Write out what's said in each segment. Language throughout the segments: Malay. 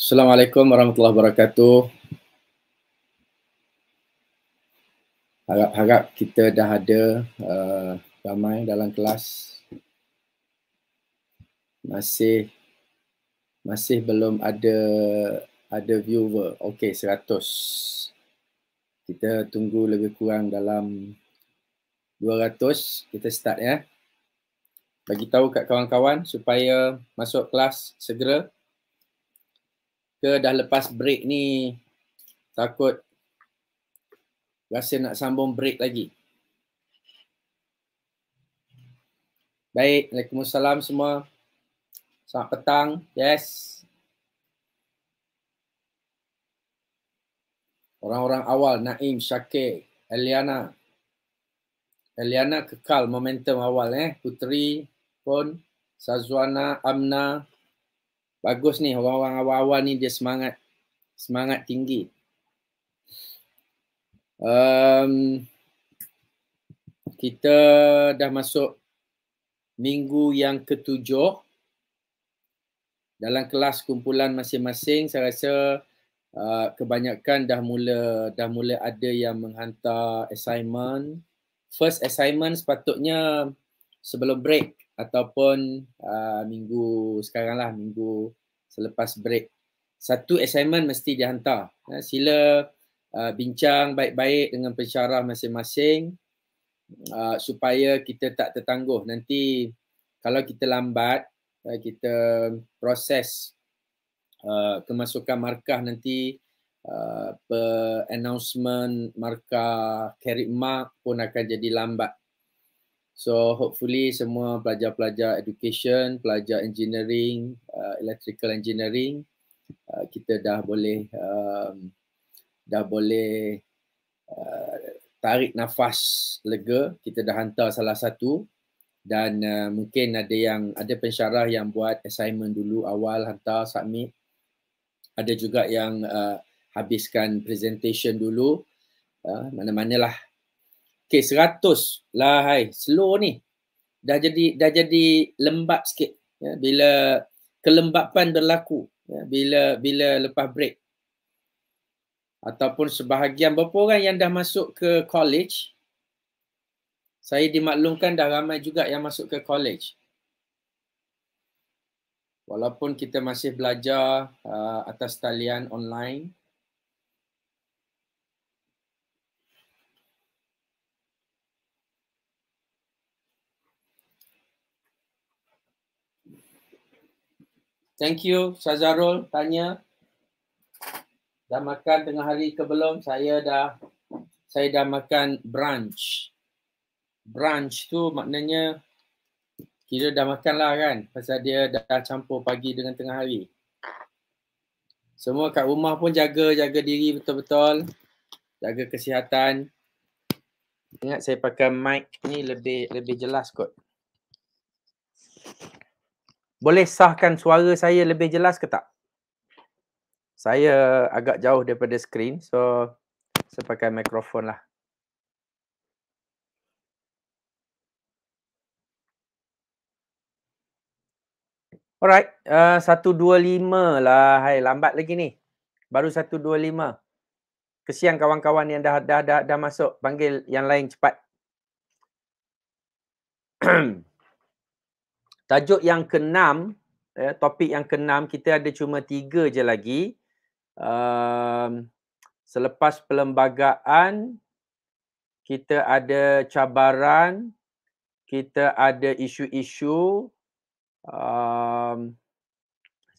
Assalamualaikum warahmatullahi wabarakatuh. Harap-harap kita dah ada uh, ramai dalam kelas. Masih masih belum ada ada viewer. Okey, 100. Kita tunggu lebih kurang dalam 200 kita start ya. Bagi tahu kat kawan-kawan supaya masuk kelas segera ke dah lepas break ni takut rasa nak sambung break lagi. Baik, assalamualaikum semua. Selamat petang. Yes. Orang-orang awal, Naim, Syakir, Eliana. Eliana kekal momentum awal eh. Puteri pun, Sazwana, Amna, Bagus ni orang-orang awal-awal ni dia semangat semangat tinggi. Um, kita dah masuk minggu yang ketujuh. Dalam kelas kumpulan masing-masing saya rasa uh, kebanyakan dah mula dah mula ada yang menghantar assignment. First assignment sepatutnya sebelum break ataupun uh, minggu sekarang lah minggu selepas break. Satu assignment mesti dihantar. Ha, sila uh, bincang baik-baik dengan pensyarah masing-masing uh, supaya kita tak tertangguh. Nanti kalau kita lambat, uh, kita proses uh, kemasukan markah nanti uh, per announcement markah carry mark pun akan jadi lambat. So hopefully semua pelajar-pelajar education, pelajar engineering, uh, electrical engineering uh, kita dah boleh um, dah boleh uh, tarik nafas lega. Kita dah hantar salah satu dan uh, mungkin ada yang ada pensyarah yang buat assignment dulu awal hantar submit. Ada juga yang uh, habiskan presentation dulu. Uh, mana-manalah Okay, seratus lah hai. Slow ni. Dah jadi dah jadi lembab sikit. Ya, bila kelembapan berlaku. Ya, bila bila lepas break. Ataupun sebahagian berapa orang yang dah masuk ke college. Saya dimaklumkan dah ramai juga yang masuk ke college. Walaupun kita masih belajar uh, atas talian online. Thank you Shazarul tanya. Dah makan tengah hari ke belum? Saya dah saya dah makan brunch. Brunch tu maknanya kira dah makan lah kan pasal dia dah campur pagi dengan tengah hari. Semua kat rumah pun jaga jaga diri betul-betul. Jaga kesihatan. Ingat saya pakai mic ni lebih lebih jelas kot. Boleh sahkan suara saya lebih jelas ke tak? Saya agak jauh daripada skrin, so saya pakai mikrofon lah. Alright, uh, satu dua lah. Hai, lambat lagi ni. Baru 125. dua Kesian kawan-kawan yang dah, dah, dah, dah masuk. Panggil yang lain cepat. Tajuk yang keenam, ya, topik yang keenam kita ada cuma tiga je lagi. Uh, selepas pelembagaan kita ada cabaran, kita ada isu-isu. Um,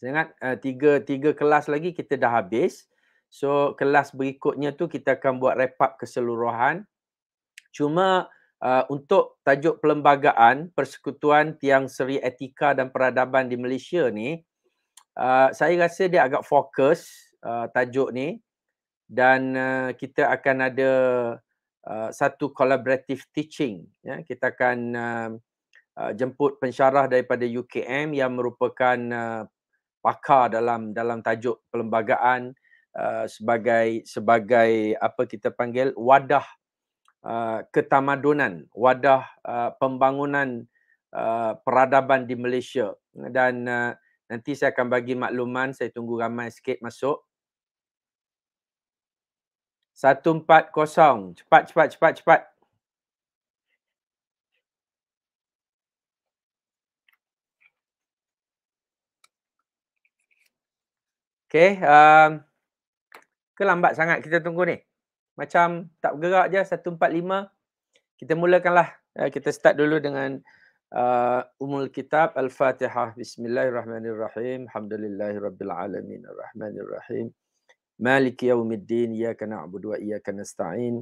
ehm, saya ingat uh, eh, tiga tiga kelas lagi kita dah habis. So kelas berikutnya tu kita akan buat wrap up keseluruhan. Cuma Uh, untuk tajuk pelembagaan Persekutuan Tiang Seri Etika dan Peradaban di Malaysia ni uh, saya rasa dia agak fokus uh, tajuk ni dan uh, kita akan ada uh, satu collaborative teaching ya kita akan uh, uh, jemput pensyarah daripada UKM yang merupakan uh, pakar dalam dalam tajuk pelembagaan uh, sebagai sebagai apa kita panggil wadah uh, ketamadunan, wadah uh, pembangunan uh, peradaban di Malaysia dan uh, nanti saya akan bagi makluman, saya tunggu ramai sikit masuk. 140 cepat cepat cepat cepat Okay, um, ke lambat sangat kita tunggu ni? macam tak bergerak je 145 kita mulakanlah eh, kita start dulu dengan uh, umul kitab al-fatihah bismillahirrahmanirrahim alhamdulillahi rabbil alamin arrahmanirrahim malik yaumiddin iyyaka na'budu wa iyyaka nasta'in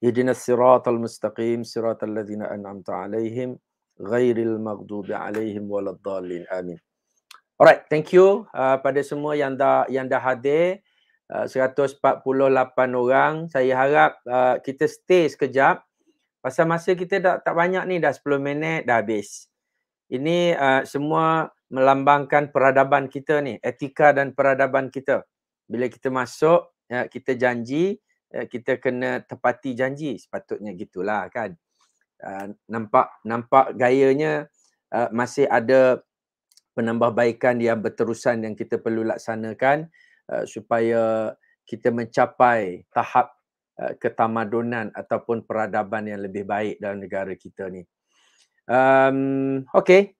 ihdinas siratal mustaqim siratal ladzina an'amta 'alaihim ghairil maghdubi 'alaihim waladdallin amin Alright, thank you uh, pada semua yang dah yang dah hadir. Ah, uh, 148 orang. Saya harap uh, kita stay sekejap. Pasal masa kita dah tak banyak ni dah 10 minit dah habis. Ini uh, semua melambangkan peradaban kita ni, etika dan peradaban kita. Bila kita masuk, ya, kita janji, ya, kita kena tepati janji sepatutnya gitulah kan. Uh, nampak nampak gayanya uh, masih ada penambahbaikan yang berterusan yang kita perlu laksanakan. Eh, supaya kita mencapai tahap eh, ketamadunan ataupun peradaban yang lebih baik dalam negara kita ni. Um okey.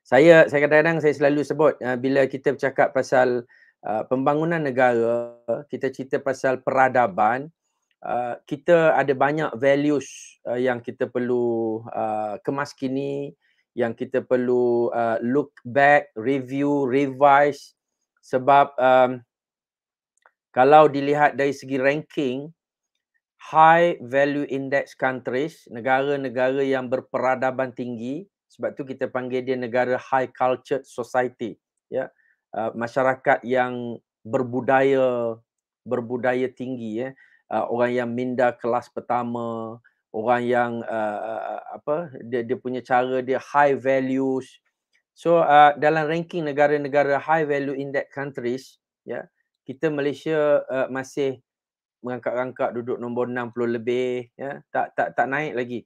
Saya saya kadang-kadang saya selalu sebut uh, bila kita bercakap pasal uh, pembangunan negara, kita cerita pasal peradaban, uh, kita ada banyak values uh, yang kita perlu uh, kemaskini yang kita perlu uh, look back, review, revise sebab um, kalau dilihat dari segi ranking high value index countries negara-negara yang berperadaban tinggi sebab tu kita panggil dia negara high cultured society ya uh, masyarakat yang berbudaya berbudaya tinggi ya uh, orang yang minda kelas pertama orang yang uh, uh, uh apa dia dia punya cara dia high values So uh, dalam ranking negara-negara high value index countries, ya, yeah, kita Malaysia uh, masih mengangkat rangkak duduk nombor 60 lebih, ya. Yeah. Tak tak tak naik lagi.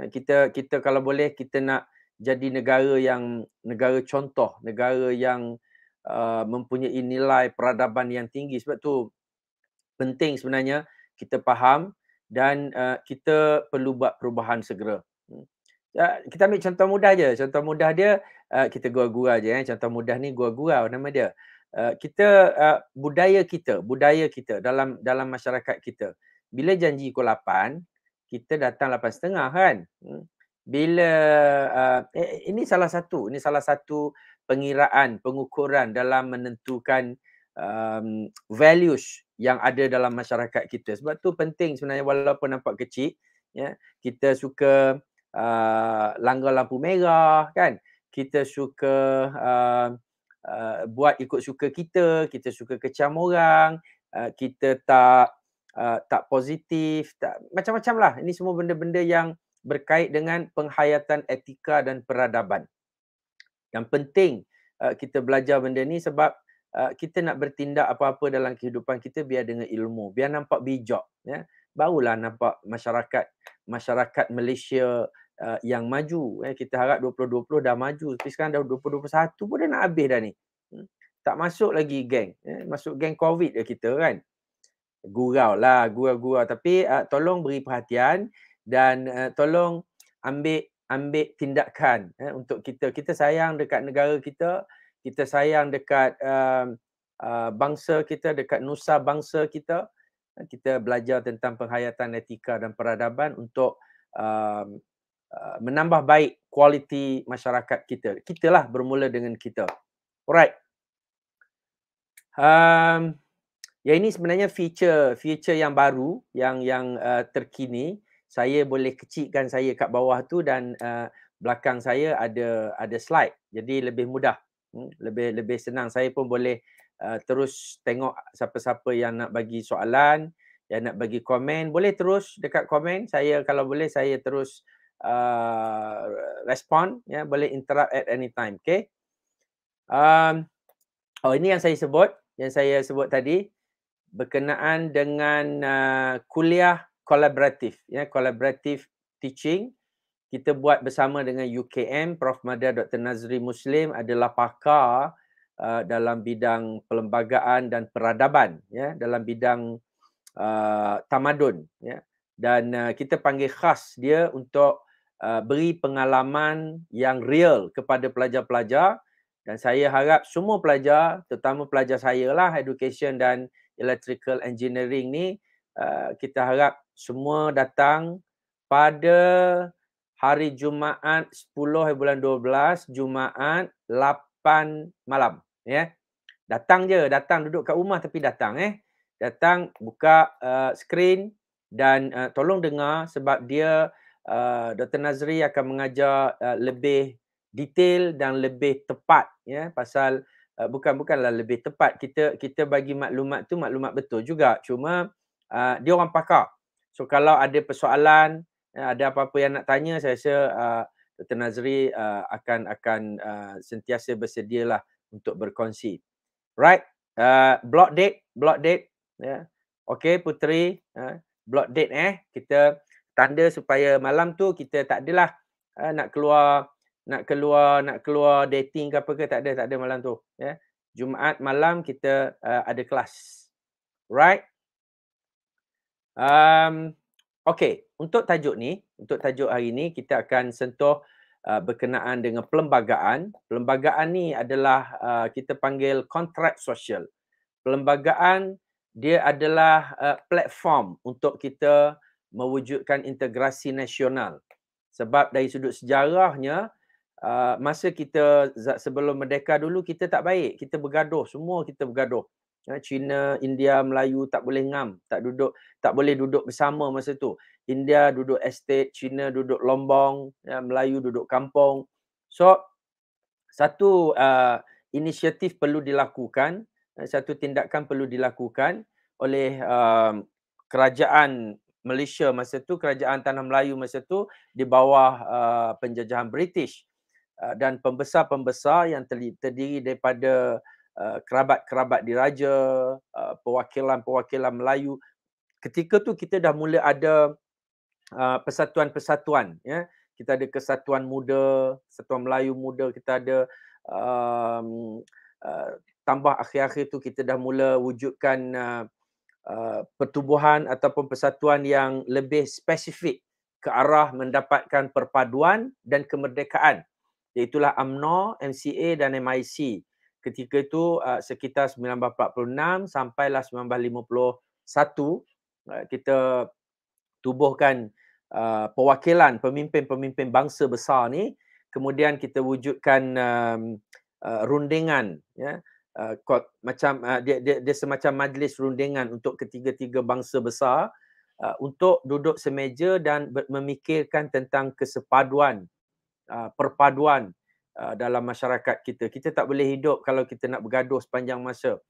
Uh, kita kita kalau boleh kita nak jadi negara yang negara contoh, negara yang uh, mempunyai nilai peradaban yang tinggi sebab tu penting sebenarnya kita faham dan uh, kita perlu buat perubahan segera. Hmm. Ah, kita ambil contoh mudah je. Contoh mudah dia, uh, kita gua-gua je. Eh. Contoh mudah ni gua-gurau nama dia. Uh, kita, uh, budaya kita, budaya kita dalam dalam masyarakat kita. Bila janji pukul 8, kita datang 8.30 kan. Hmm. Bila, uh, eh, ini salah satu, ini salah satu pengiraan, pengukuran dalam menentukan um, values yang ada dalam masyarakat kita. Sebab tu penting sebenarnya walaupun nampak kecil, ya, kita suka uh, langgar lampu merah kan kita suka uh, uh, buat ikut suka kita kita suka kecam orang uh, kita tak uh, tak positif tak macam-macam lah ini semua benda-benda yang berkait dengan penghayatan etika dan peradaban yang penting uh, kita belajar benda ni sebab uh, kita nak bertindak apa-apa dalam kehidupan kita biar dengan ilmu biar nampak bijak ya barulah nampak masyarakat masyarakat Malaysia uh, yang maju. Eh. Kita harap 2020 dah maju. Tapi sekarang dah 2021 pun dah nak habis dah ni. Hmm, tak masuk lagi geng. Eh. Masuk geng COVID ke kita kan. Gurau lah, gurau-gurau. Tapi uh, tolong beri perhatian dan uh, tolong ambil ambil tindakan eh, untuk kita. Kita sayang dekat negara kita, kita sayang dekat uh, uh, bangsa kita, dekat nusa bangsa kita. Kita belajar tentang penghayatan etika dan peradaban untuk uh, Uh, menambah baik kualiti masyarakat kita. Kitalah bermula dengan kita. Alright. Um, ya ini sebenarnya feature feature yang baru yang yang uh, terkini. Saya boleh kecikkan saya kat bawah tu dan uh, belakang saya ada ada slide. Jadi lebih mudah. Hmm, lebih lebih senang saya pun boleh uh, terus tengok siapa-siapa yang nak bagi soalan, yang nak bagi komen, boleh terus dekat komen. Saya kalau boleh saya terus uh, respond ya yeah, boleh interrupt at any time okay um oh ini yang saya sebut yang saya sebut tadi berkenaan dengan uh, kuliah kolaboratif ya yeah, collaborative teaching kita buat bersama dengan UKM Prof Mada Dr Nazri Muslim adalah pakar uh, dalam bidang perlembagaan dan peradaban ya dalam bidang uh, tamadun ya dan uh, kita panggil khas dia untuk Uh, beri pengalaman yang real kepada pelajar-pelajar dan saya harap semua pelajar, terutama pelajar saya lah, education dan electrical engineering ni, uh, kita harap semua datang pada hari Jumaat 10 bulan 12, Jumaat 8 malam. Ya, yeah. Datang je, datang duduk kat rumah tapi datang eh. Datang, buka uh, screen dan uh, tolong dengar sebab dia uh, Dr. Nazri akan mengajar uh, lebih detail dan lebih tepat ya yeah, pasal uh, bukan bukanlah lebih tepat kita kita bagi maklumat tu maklumat betul juga cuma uh, dia orang pakar. So kalau ada persoalan uh, ada apa-apa yang nak tanya saya rasa uh, Dr. Nazri uh, akan akan uh, sentiasa bersedialah untuk berkongsi. Right? Uh, block date, block date ya. Yeah. Okey puteri, uh, block date eh kita tanda supaya malam tu kita tak adalah uh, eh, nak keluar nak keluar nak keluar dating ke apa ke tak ada tak ada malam tu ya yeah. Jumaat malam kita uh, ada kelas right um okey untuk tajuk ni untuk tajuk hari ni kita akan sentuh uh, berkenaan dengan perlembagaan perlembagaan ni adalah uh, kita panggil kontrak sosial. perlembagaan dia adalah uh, platform untuk kita mewujudkan integrasi nasional. Sebab dari sudut sejarahnya, ah, masa kita sebelum merdeka dulu, kita tak baik. Kita bergaduh, semua kita bergaduh. Ah, China, India, Melayu tak boleh ngam, tak duduk, tak boleh duduk bersama masa tu. India duduk estate, China duduk lombong, ah, Melayu duduk kampung. So satu inisiatif perlu dilakukan, satu tindakan perlu dilakukan oleh kerajaan Malaysia masa tu kerajaan tanah Melayu masa tu di bawah uh, penjajahan British uh, dan pembesar-pembesar yang terdiri daripada uh, kerabat-kerabat diraja uh, perwakilan-perwakilan Melayu ketika tu kita dah mula ada uh, persatuan-persatuan ya kita ada kesatuan muda kesatuan Melayu muda kita ada um, uh, tambah akhir-akhir tu kita dah mula wujudkan uh, Uh, pertubuhan ataupun persatuan yang lebih spesifik ke arah mendapatkan perpaduan dan kemerdekaan iaitulah AMNO, MCA dan MIC. Ketika itu uh, sekitar 1946 sampailah 1951 uh, kita tubuhkan uh, perwakilan pemimpin-pemimpin bangsa besar ni kemudian kita wujudkan um, uh, rundingan ya yeah uh, kot, macam uh, dia, dia dia semacam majlis rundingan untuk ketiga-tiga bangsa besar uh, untuk duduk semeja dan memikirkan tentang kesepaduan uh, perpaduan uh, dalam masyarakat kita. Kita tak boleh hidup kalau kita nak bergaduh sepanjang masa.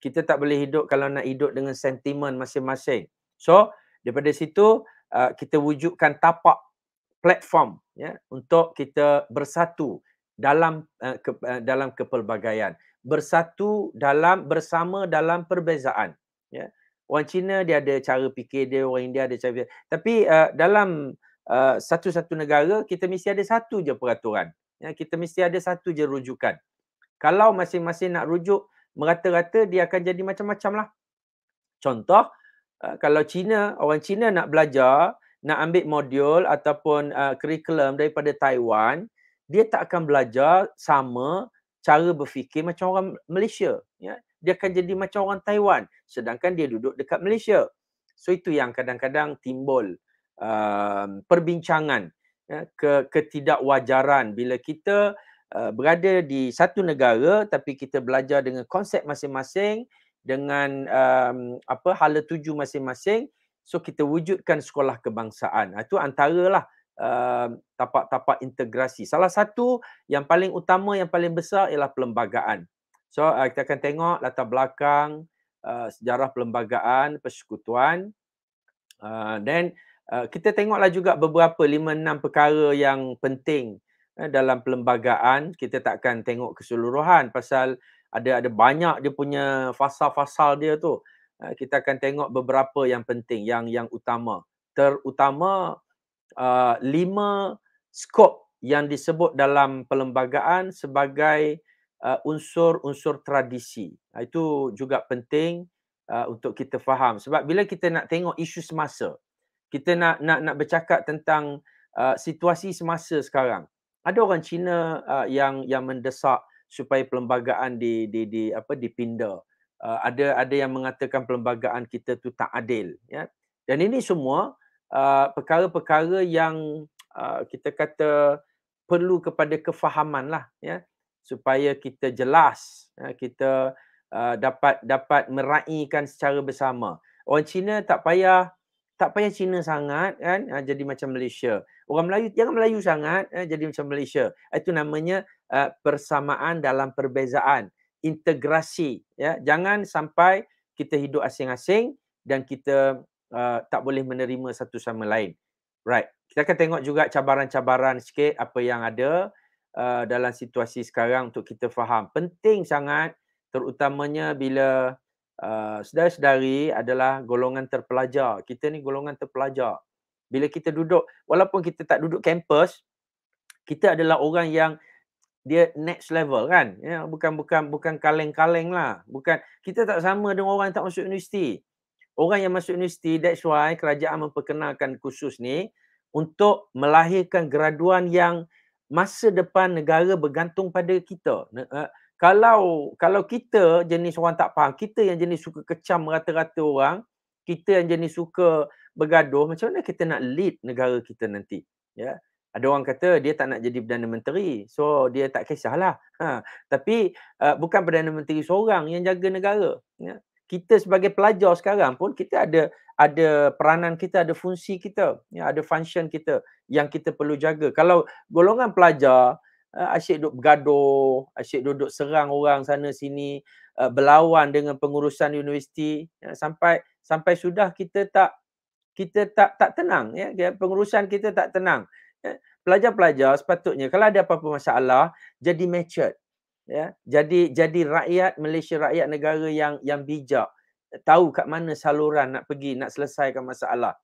Kita tak boleh hidup kalau nak hidup dengan sentimen masing-masing. So, daripada situ uh, kita wujudkan tapak platform ya untuk kita bersatu dalam uh, ke, uh, dalam kepelbagaian bersatu dalam bersama dalam perbezaan ya orang Cina dia ada cara fikir dia orang India ada cara fikir. tapi uh, dalam uh, satu-satu negara kita mesti ada satu je peraturan ya kita mesti ada satu je rujukan kalau masing-masing nak rujuk merata-rata dia akan jadi macam-macam lah contoh uh, kalau Cina orang Cina nak belajar nak ambil modul ataupun uh, curriculum daripada Taiwan dia tak akan belajar sama cara berfikir macam orang Malaysia ya dia akan jadi macam orang Taiwan sedangkan dia duduk dekat Malaysia so itu yang kadang-kadang timbul uh, perbincangan ya ke ketidakwajaran bila kita uh, berada di satu negara tapi kita belajar dengan konsep masing-masing dengan um, apa hala tuju masing-masing so kita wujudkan sekolah kebangsaan ha, itu antaralah uh, Um, tapak-tapak uh, integrasi. Salah satu yang paling utama, yang paling besar ialah perlembagaan. So uh, kita akan tengok latar belakang uh, sejarah perlembagaan, persekutuan. Uh, then uh, kita tengoklah juga beberapa lima enam perkara yang penting eh, dalam perlembagaan. Kita takkan tengok keseluruhan pasal ada ada banyak dia punya fasa-fasa dia tu. Uh, kita akan tengok beberapa yang penting, yang yang utama. Terutama uh, lima skop yang disebut dalam perlembagaan sebagai uh, unsur-unsur tradisi. Itu juga penting uh, untuk kita faham sebab bila kita nak tengok isu semasa, kita nak nak nak bercakap tentang uh, situasi semasa sekarang. Ada orang Cina uh, yang yang mendesak supaya perlembagaan di di di apa dipindah. Uh, ada ada yang mengatakan perlembagaan kita tu tak adil, ya. Dan ini semua Uh, perkara-perkara yang uh, kita kata perlu kepada kefahaman lah ya supaya kita jelas ya, kita uh, dapat dapat meraihkan secara bersama orang Cina tak payah tak payah Cina sangat kan uh, jadi macam Malaysia orang Melayu jangan Melayu sangat uh, jadi macam Malaysia itu namanya uh, persamaan dalam perbezaan integrasi ya jangan sampai kita hidup asing-asing dan kita uh, tak boleh menerima satu sama lain. Right. Kita akan tengok juga cabaran-cabaran sikit apa yang ada uh, dalam situasi sekarang untuk kita faham. Penting sangat terutamanya bila uh, saudara-saudari adalah golongan terpelajar. Kita ni golongan terpelajar. Bila kita duduk, walaupun kita tak duduk kampus, kita adalah orang yang dia next level kan. Ya, bukan bukan bukan kaleng-kaleng lah. Bukan kita tak sama dengan orang yang tak masuk universiti orang yang masuk universiti that's why kerajaan memperkenalkan kursus ni untuk melahirkan graduan yang masa depan negara bergantung pada kita eh, kalau kalau kita jenis orang tak faham kita yang jenis suka kecam rata-rata orang kita yang jenis suka bergaduh macam mana kita nak lead negara kita nanti ya ada orang kata dia tak nak jadi perdana menteri so dia tak kisahlah ha tapi uh, bukan perdana menteri seorang yang jaga negara ya kita sebagai pelajar sekarang pun kita ada ada peranan kita ada fungsi kita ya ada function kita yang kita perlu jaga kalau golongan pelajar uh, asyik duduk bergaduh asyik duduk serang orang sana sini uh, berlawan dengan pengurusan universiti ya, sampai sampai sudah kita tak kita tak tak tenang ya, ya pengurusan kita tak tenang ya, pelajar-pelajar sepatutnya kalau ada apa-apa masalah jadi matured ya jadi jadi rakyat Malaysia rakyat negara yang yang bijak tahu kat mana saluran nak pergi nak selesaikan masalah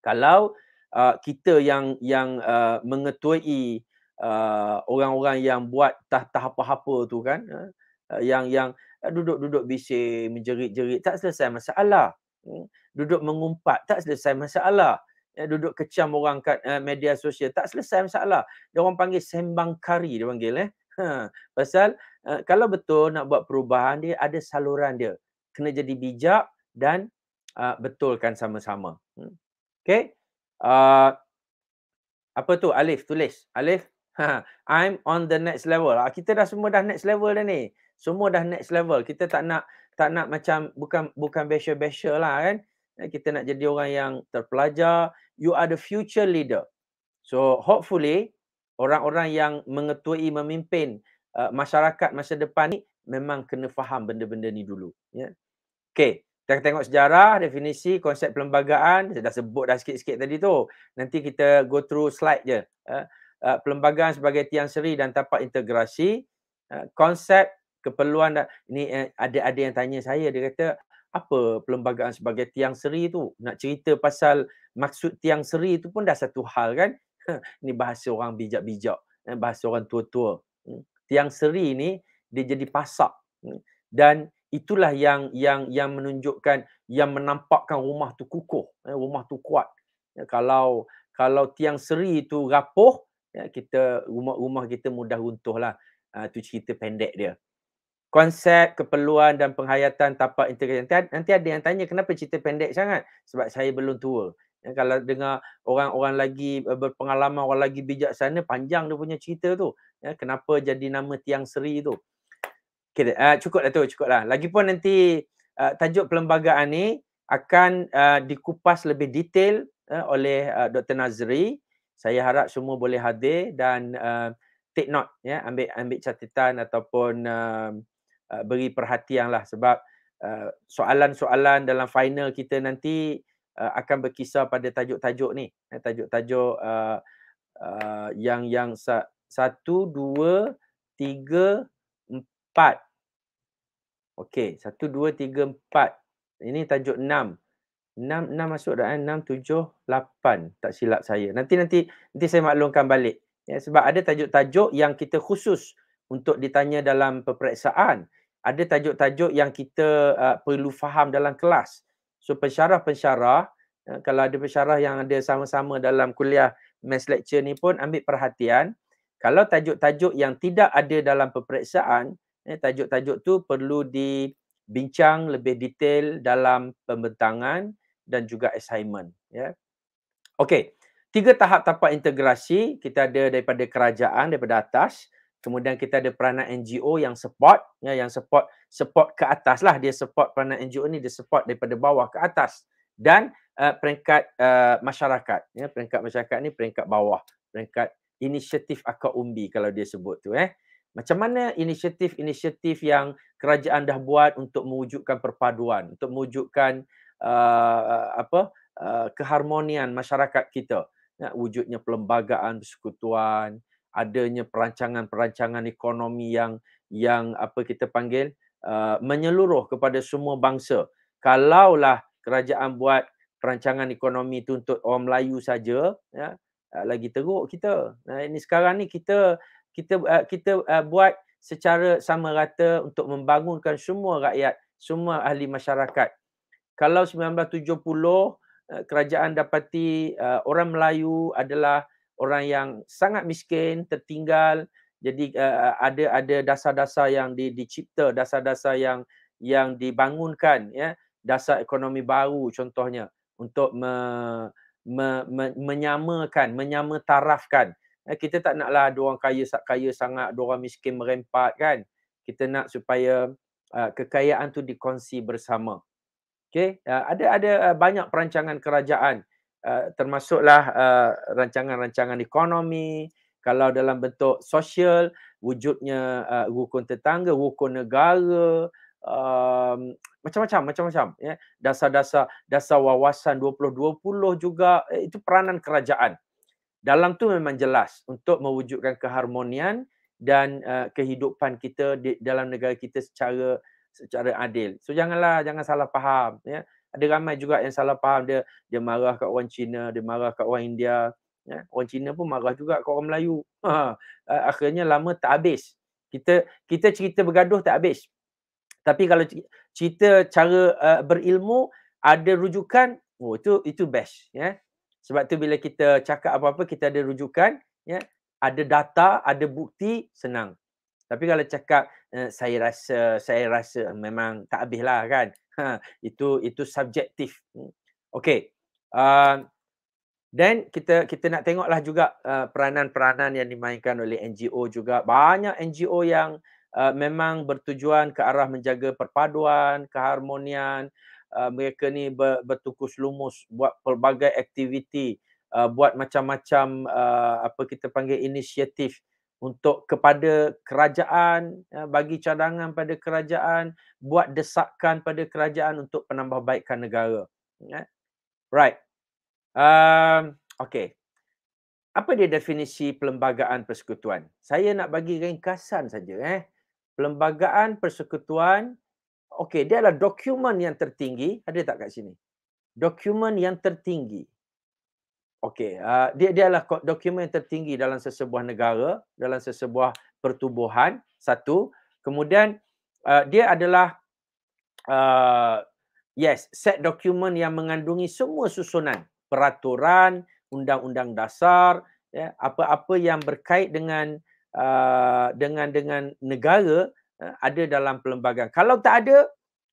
kalau uh, kita yang yang uh, mengetuai uh, orang-orang yang buat tahap apa-apa tu kan uh, uh yang yang uh, duduk-duduk bising menjerit-jerit tak selesai masalah hmm, duduk mengumpat tak selesai masalah ya, duduk kecam orang kat uh, media sosial tak selesai masalah dia orang panggil sembang kari dia panggil eh Ha, pasal uh, kalau betul nak buat perubahan dia ada saluran dia. Kena jadi bijak dan uh, betulkan sama-sama. Hmm. Okay. Uh, apa tu Alif tulis. Alif. Ha, I'm on the next level. Ah, kita dah semua dah next level dah ni. Semua dah next level. Kita tak nak tak nak macam bukan bukan besha-besha lah kan. Kita nak jadi orang yang terpelajar. You are the future leader. So hopefully orang-orang yang mengetuai memimpin uh, masyarakat masa depan ni memang kena faham benda-benda ni dulu ya okey kita akan tengok sejarah definisi konsep perlembagaan saya dah sebut dah sikit-sikit tadi tu nanti kita go through slide je uh, ya. eh, perlembagaan sebagai tiang seri dan tapak integrasi uh, konsep keperluan ni ada-ada yang tanya saya dia kata apa perlembagaan sebagai tiang seri tu nak cerita pasal maksud tiang seri tu pun dah satu hal kan Ini bahasa orang bijak-bijak eh, bahasa orang tua-tua hmm. tiang seri ini dia jadi pasak hmm. dan itulah yang yang yang menunjukkan yang menampakkan rumah tu kukuh eh, rumah tu kuat ya, kalau kalau tiang seri itu rapuh ya, kita rumah rumah kita mudah lah ha, tu cerita pendek dia konsep keperluan dan penghayatan tapak integriti nanti ada yang tanya kenapa cerita pendek sangat sebab saya belum tua kalau dengar orang-orang lagi eh, berpengalaman orang lagi bijaksana panjang dia punya cerita tu ya kenapa jadi nama tiang seri tu okey uh, cukup dah tu cukup lah lagipun nanti uh, tajuk perlembagaan ni akan uh, dikupas lebih detail uh, oleh uh, Dr Nazri saya harap semua boleh hadir dan uh, take note ya ambil ambil catatan ataupun uh, uh, beri lah sebab uh, soalan-soalan dalam final kita nanti uh, akan berkisar pada tajuk-tajuk ni eh, tajuk-tajuk uh, uh, yang yang sa- satu dua tiga empat okey satu dua tiga empat ini tajuk enam enam enam masuk dah enam tujuh lapan tak silap saya nanti nanti nanti saya maklumkan balik ya, sebab ada tajuk-tajuk yang kita khusus untuk ditanya dalam peperiksaan ada tajuk-tajuk yang kita uh, perlu faham dalam kelas. So pensyarah-pensyarah, eh, kalau ada pensyarah yang ada sama-sama dalam kuliah mass lecture ni pun ambil perhatian. Kalau tajuk-tajuk yang tidak ada dalam peperiksaan, eh, tajuk-tajuk tu perlu dibincang lebih detail dalam pembentangan dan juga assignment. Ya. okay. tiga tahap tapak integrasi kita ada daripada kerajaan, daripada atas. Kemudian kita ada peranan NGO yang support, ya, yang support support ke atas lah. Dia support peranan NGO ni, dia support daripada bawah ke atas. Dan uh, peringkat uh, masyarakat. Ya, peringkat masyarakat ni peringkat bawah. Peringkat inisiatif akar umbi kalau dia sebut tu. Eh. Macam mana inisiatif-inisiatif yang kerajaan dah buat untuk mewujudkan perpaduan, untuk mewujudkan uh, apa uh, keharmonian masyarakat kita. Ya, wujudnya perlembagaan, persekutuan, adanya perancangan-perancangan ekonomi yang yang apa kita panggil uh, menyeluruh kepada semua bangsa. Kalaulah kerajaan buat perancangan ekonomi itu untuk orang Melayu saja, ya, uh, lagi teruk kita. Nah, ini sekarang ni kita kita uh, kita uh, buat secara sama rata untuk membangunkan semua rakyat, semua ahli masyarakat. Kalau 1970 uh, kerajaan dapati uh, orang Melayu adalah orang yang sangat miskin, tertinggal. Jadi uh, ada ada dasar-dasar yang di, dicipta, dasar-dasar yang yang dibangunkan, ya, dasar ekonomi baru contohnya untuk me, me, me, menyamakan, menyamatarafkan. Ya, eh, kita tak naklah doang orang kaya sangat kaya sangat, dua miskin merempat kan. Kita nak supaya uh, kekayaan tu dikongsi bersama. Okay, uh, ada ada banyak perancangan kerajaan Eh, termasuklah uh, rancangan-rancangan ekonomi kalau dalam bentuk sosial wujudnya uh, rukun tetangga rukun negara um, macam-macam macam-macam ya dasar-dasar dasar wawasan 2020 juga eh, itu peranan kerajaan dalam tu memang jelas untuk mewujudkan keharmonian dan uh, kehidupan kita di dalam negara kita secara secara adil so janganlah jangan salah faham ya ada ramai juga yang salah faham dia dia marah kat orang Cina, dia marah kat orang India, ya. Orang Cina pun marah juga kat orang Melayu. Ha. Akhirnya lama tak habis. Kita kita cerita bergaduh tak habis. Tapi kalau cerita cara uh, berilmu ada rujukan, oh itu itu best, ya. Sebab tu bila kita cakap apa-apa kita ada rujukan, ya. Ada data, ada bukti, senang. Tapi kalau cakap uh, saya rasa, saya rasa memang tak habislah kan. Ha, itu itu subjektif. Hmm. Okay. Uh, ah, then kita kita nak tengoklah juga uh, peranan-peranan yang dimainkan oleh NGO juga. Banyak NGO yang uh, memang bertujuan ke arah menjaga perpaduan, keharmonian. Uh, mereka ni ber, bertukus lumus buat pelbagai aktiviti, uh, buat macam-macam uh, apa kita panggil inisiatif uh, untuk kepada kerajaan ya, bagi cadangan pada kerajaan buat desakan pada kerajaan untuk penambahbaikan negara ya. right um, okay apa dia definisi pelembagaan persekutuan saya nak bagi ringkasan saja eh pelembagaan persekutuan okay dia adalah dokumen yang tertinggi ada tak kat sini dokumen yang tertinggi Okey, uh, dia dia adalah dokumen tertinggi dalam sesebuah negara, dalam sesebuah pertubuhan satu. Kemudian uh, dia adalah uh, yes, set dokumen yang mengandungi semua susunan peraturan, undang-undang dasar, ya, apa-apa yang berkait dengan uh, dengan dengan negara uh, ada dalam perlembagaan. Kalau tak ada,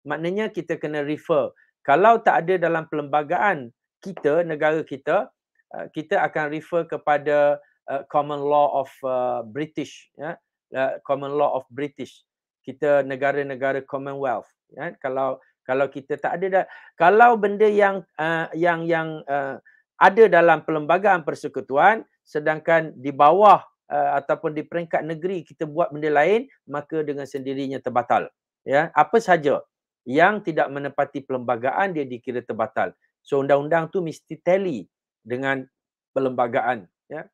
maknanya kita kena refer. Kalau tak ada dalam perlembagaan kita, negara kita, Uh, kita akan refer kepada uh, common law of uh, British yeah? uh, common law of British kita negara-negara commonwealth yeah? kalau kalau kita tak ada dah kalau benda yang uh, yang yang uh, ada dalam perlembagaan persekutuan sedangkan di bawah uh, ataupun di peringkat negeri kita buat benda lain maka dengan sendirinya terbatal yeah? apa sahaja yang tidak menepati perlembagaan dia dikira terbatal so undang-undang tu mesti tally dengan perlembagaan. Ya.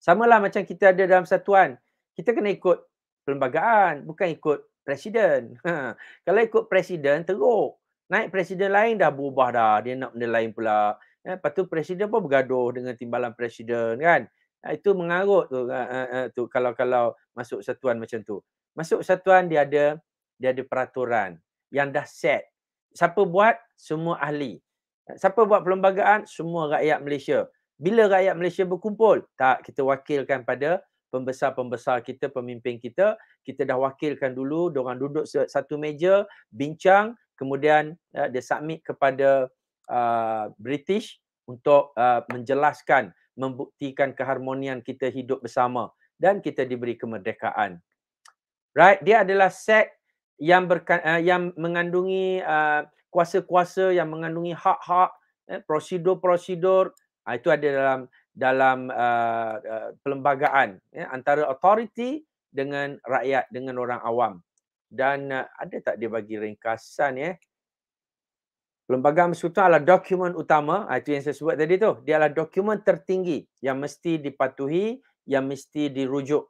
Sama lah macam kita ada dalam satuan. Kita kena ikut perlembagaan, bukan ikut presiden. Ha. Kalau ikut presiden, teruk. Naik presiden lain dah berubah dah. Dia nak benda lain pula. Ya. Lepas tu presiden pun bergaduh dengan timbalan presiden kan. Ha. itu mengarut tu, ha. Ha. Ha. tu kalau-kalau masuk satuan macam tu. Masuk satuan dia ada dia ada peraturan yang dah set. Siapa buat? Semua ahli. Siapa buat perlembagaan? Semua rakyat Malaysia. Bila rakyat Malaysia berkumpul? Tak, kita wakilkan pada pembesar-pembesar kita, pemimpin kita. Kita dah wakilkan dulu, diorang duduk satu meja, bincang, kemudian ya, dia submit kepada uh, British untuk uh, menjelaskan, membuktikan keharmonian kita hidup bersama dan kita diberi kemerdekaan. Right, dia adalah set yang berka- uh, yang mengandungi uh, kuasa-kuasa yang mengandungi hak-hak, eh, prosedur-prosedur, eh, itu ada dalam dalam uh, ah, uh, ah, perlembagaan eh, antara authority dengan rakyat dengan orang awam. Dan uh, ada tak dia bagi ringkasan ya? Eh? Perlembagaan persekutuan adalah dokumen utama, itu yang saya sebut tadi tu. Dia adalah dokumen tertinggi yang mesti dipatuhi, yang mesti dirujuk.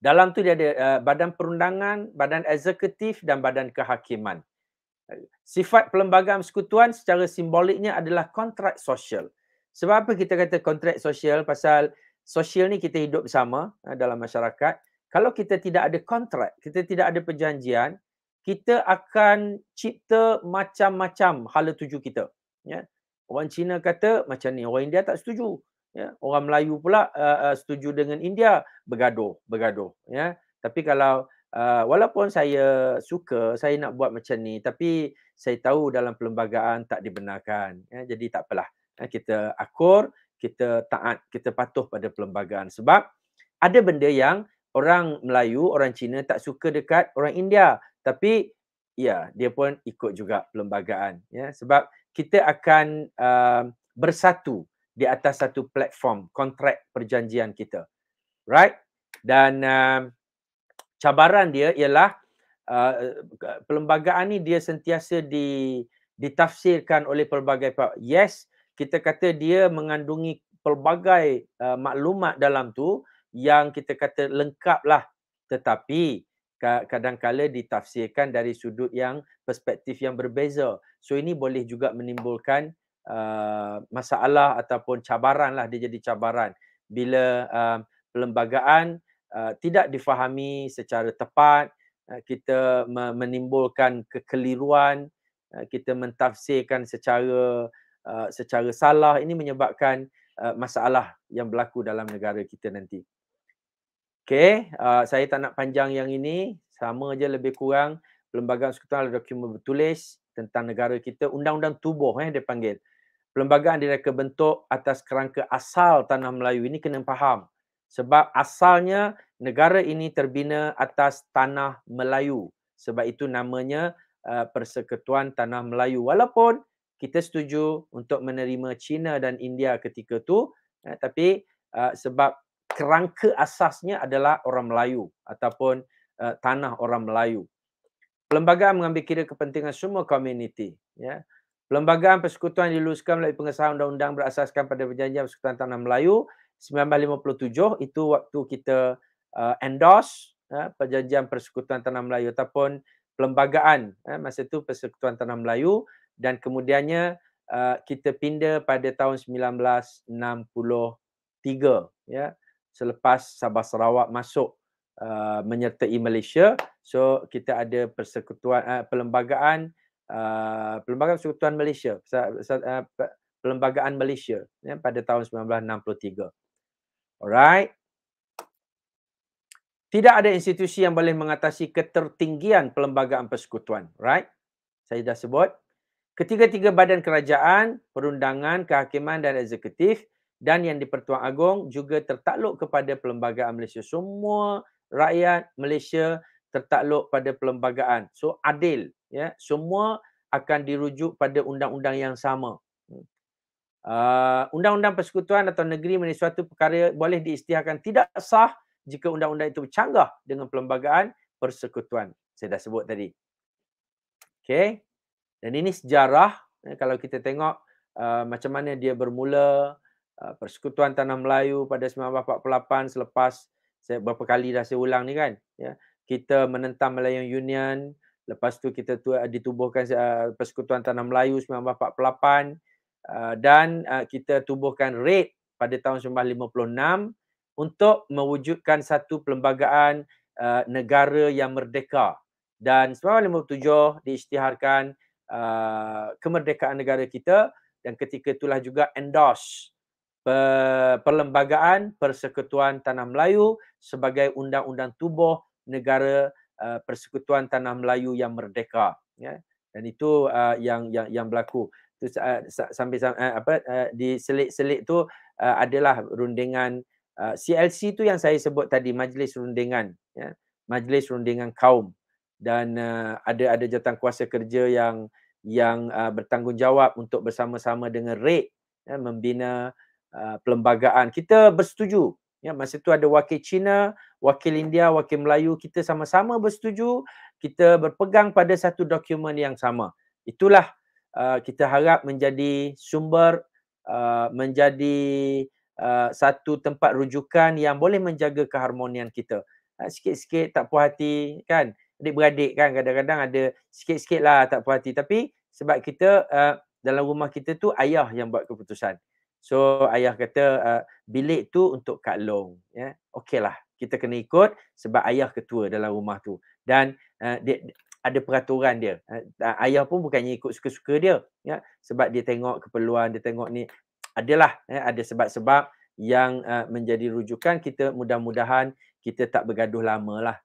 Dalam tu dia ada uh, badan perundangan, badan eksekutif dan badan kehakiman. Sifat pelembagaan sekutuan secara simboliknya adalah kontrak sosial. Sebab apa kita kata kontrak sosial? Pasal sosial ni kita hidup bersama eh, dalam masyarakat. Kalau kita tidak ada kontrak, kita tidak ada perjanjian, kita akan cipta macam-macam hala tuju kita. Ya? Orang Cina kata macam ni, orang India tak setuju. Ya? Orang Melayu pula uh, uh, setuju dengan India, bergaduh, bergaduh. Ya? Tapi kalau Ah, walaupun saya suka, saya nak buat macam ni tapi saya tahu dalam perlembagaan tak dibenarkan. Ya, jadi tak apalah. Ya, kita akur, kita taat, kita patuh pada perlembagaan sebab ada benda yang orang Melayu, orang Cina tak suka dekat orang India tapi ya dia pun ikut juga perlembagaan ya sebab kita akan uh, bersatu di atas satu platform kontrak perjanjian kita right dan uh, cabaran dia ialah uh, perlembagaan ni dia sentiasa di ditafsirkan oleh pelbagai pihak. Yes, kita kata dia mengandungi pelbagai uh, maklumat dalam tu yang kita kata lengkap lah Tetapi kadang-kadang kadangkala ditafsirkan dari sudut yang perspektif yang berbeza. So ini boleh juga menimbulkan uh, masalah ataupun cabaran lah dia jadi cabaran. Bila uh, perlembagaan Uh, tidak difahami secara tepat, uh, kita menimbulkan kekeliruan, uh, kita mentafsirkan secara uh, secara salah, ini menyebabkan uh, masalah yang berlaku dalam negara kita nanti. Okay, uh, saya tak nak panjang yang ini, sama aja lebih kurang Perlembagaan Sekutuan ada dokumen bertulis tentang negara kita, undang-undang tubuh eh, dia panggil. Perlembagaan direka bentuk atas kerangka asal tanah Melayu ini kena faham sebab asalnya negara ini terbina atas tanah Melayu sebab itu namanya uh, Persekutuan Tanah Melayu walaupun kita setuju untuk menerima China dan India ketika tu eh, tapi uh, sebab kerangka asasnya adalah orang Melayu ataupun uh, tanah orang Melayu Perlembagaan mengambil kira kepentingan semua komuniti ya Perlembagaan Persekutuan diluluskan melalui pengesahan undang-undang berasaskan pada perjanjian Persekutuan Tanah Melayu 1957 itu waktu kita uh, endorse uh, perjanjian persekutuan tanah Melayu ataupun perlembagaan uh, masa itu persekutuan tanah Melayu dan kemudiannya uh, kita pindah pada tahun 1963 ya selepas Sabah Sarawak masuk uh, menyertai Malaysia so kita ada persekutuan uh, perlembagaan uh, perlembagaan persekutuan Malaysia uh, Perlembagaan Malaysia ya, pada tahun 1963. Alright. Tidak ada institusi yang boleh mengatasi ketertinggian perlembagaan persekutuan. Right? Saya dah sebut. Ketiga-tiga badan kerajaan, perundangan, kehakiman dan eksekutif dan yang di-Pertuan Agong juga tertakluk kepada perlembagaan Malaysia. Semua rakyat Malaysia tertakluk pada perlembagaan. So adil. ya, Semua akan dirujuk pada undang-undang yang sama uh, undang-undang persekutuan atau negeri mengenai suatu perkara boleh diistiharkan tidak sah jika undang-undang itu bercanggah dengan perlembagaan persekutuan saya dah sebut tadi. Okay, Dan ini sejarah eh, kalau kita tengok uh, macam mana dia bermula uh, persekutuan tanah Melayu pada 1948 selepas saya berapa kali dah saya ulang ni kan ya. Kita menentang Melayu Union, lepas tu kita tu, ditubuhkan uh, persekutuan tanah Melayu 1948 Uh, dan uh, kita tubuhkan rate pada tahun 1956 untuk mewujudkan satu perlembagaan uh, negara yang merdeka dan 1957 diisytiharkan uh, kemerdekaan negara kita dan ketika itulah juga endorse perlembagaan Persekutuan Tanah Melayu sebagai undang-undang tubuh negara uh, Persekutuan Tanah Melayu yang merdeka ya dan itu uh, yang yang yang berlaku tu uh, sampai eh, apa uh, di selit-selit tu uh, adalah rundingan uh, CLC tu yang saya sebut tadi majlis rundingan ya majlis rundingan kaum dan uh, ada ada jawatan kuasa kerja yang yang uh, bertanggungjawab untuk bersama-sama dengan RIT ya, membina uh, pelembagaan kita bersetuju ya masa tu ada wakil Cina wakil India wakil Melayu kita sama-sama bersetuju kita berpegang pada satu dokumen yang sama itulah Uh, kita harap menjadi sumber uh, menjadi uh, satu tempat rujukan yang boleh menjaga keharmonian kita. Uh, sikit-sikit tak puas hati kan. Adik-beradik kan kadang-kadang ada sikit-sikit lah tak puas hati tapi sebab kita uh, dalam rumah kita tu ayah yang buat keputusan. So ayah kata uh, bilik tu untuk Kak Long. Yeah? Ya. lah kita kena ikut sebab ayah ketua dalam rumah tu. Dan uh, dia, ada peraturan dia. Ha, ah, ayah pun bukannya ikut suka-suka dia. Ya? Sebab dia tengok keperluan, dia tengok ni. Adalah, ya? ada sebab-sebab yang uh, menjadi rujukan kita mudah-mudahan kita tak bergaduh lama lah.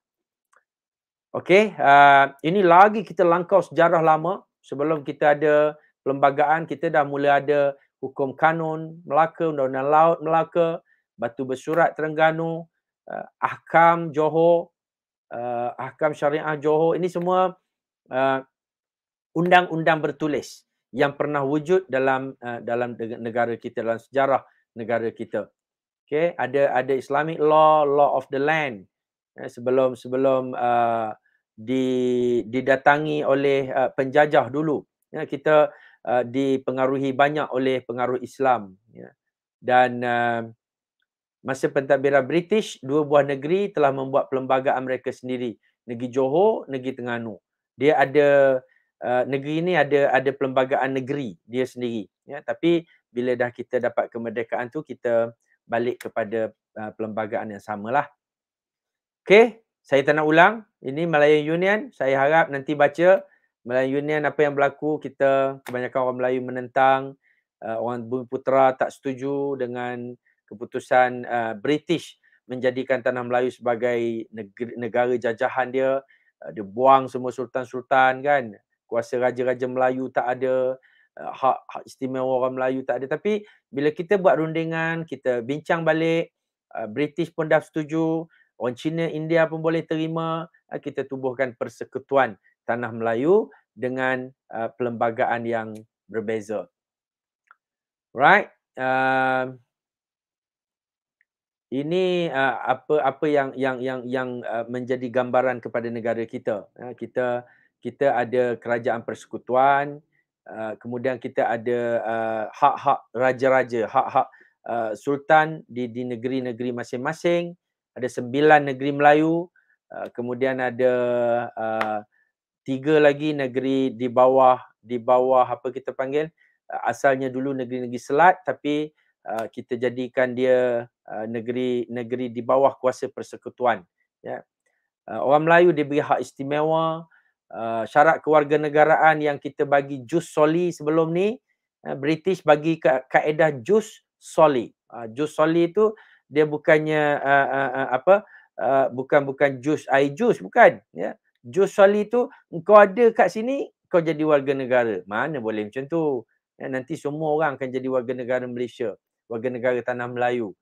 Okay, uh, ah, ini lagi kita langkau sejarah lama. Sebelum kita ada perlembagaan, kita dah mula ada hukum kanun Melaka, Undang-Undang Laut Melaka, Batu Bersurat Terengganu, uh, Ahkam Johor, uh, ahkam syariah Johor ini semua uh, undang-undang bertulis yang pernah wujud dalam uh, dalam negara kita dalam sejarah negara kita. Okay, ada ada Islamic law, law of the land. Eh, sebelum sebelum uh, di didatangi oleh uh, penjajah dulu. Ya, kita uh, dipengaruhi banyak oleh pengaruh Islam ya. Dan uh, masa pentadbiran British, dua buah negeri telah membuat perlembagaan mereka sendiri. Negeri Johor, Negeri Terengganu. Dia ada, uh, negeri ini ada ada perlembagaan negeri dia sendiri. Ya, tapi bila dah kita dapat kemerdekaan tu, kita balik kepada uh, eh, perlembagaan yang samalah. Okay, saya tak nak ulang. Ini Melayu Union. Saya harap nanti baca Melayu Union apa yang berlaku. Kita kebanyakan orang Melayu menentang. Uh, orang Putera tak setuju dengan keputusan uh, British menjadikan tanah Melayu sebagai negeri, negara jajahan dia uh, dia buang semua sultan-sultan kan kuasa raja-raja Melayu tak ada uh, hak, hak istimewa orang Melayu tak ada tapi bila kita buat rundingan kita bincang balik uh, British pun dah setuju orang Cina India pun boleh terima uh, kita tubuhkan persekutuan tanah Melayu dengan uh, pelembagaan yang berbeza right uh, ini uh, apa apa yang yang yang yang uh, menjadi gambaran kepada negara kita uh, kita kita ada kerajaan persekutuan uh, kemudian kita ada uh, hak-hak raja-raja hak-hak uh, sultan di di negeri-negeri masing-masing ada sembilan negeri Melayu uh, kemudian ada uh, tiga lagi negeri di bawah di bawah apa kita panggil uh, asalnya dulu negeri-negeri selat tapi uh, kita jadikan dia negeri-negeri uh, di bawah kuasa persekutuan. Ya. Uh, orang Melayu diberi hak istimewa, uh, syarat kewarganegaraan yang kita bagi jus soli sebelum ni, uh, British bagi ka- kaedah jus soli. Uh, jus soli itu dia bukannya uh, uh, uh, apa? bukan-bukan uh, jus air jus bukan ya jus soli tu kau ada kat sini kau jadi warga negara mana boleh macam tu ya, nanti semua orang akan jadi warga negara Malaysia warga negara tanah Melayu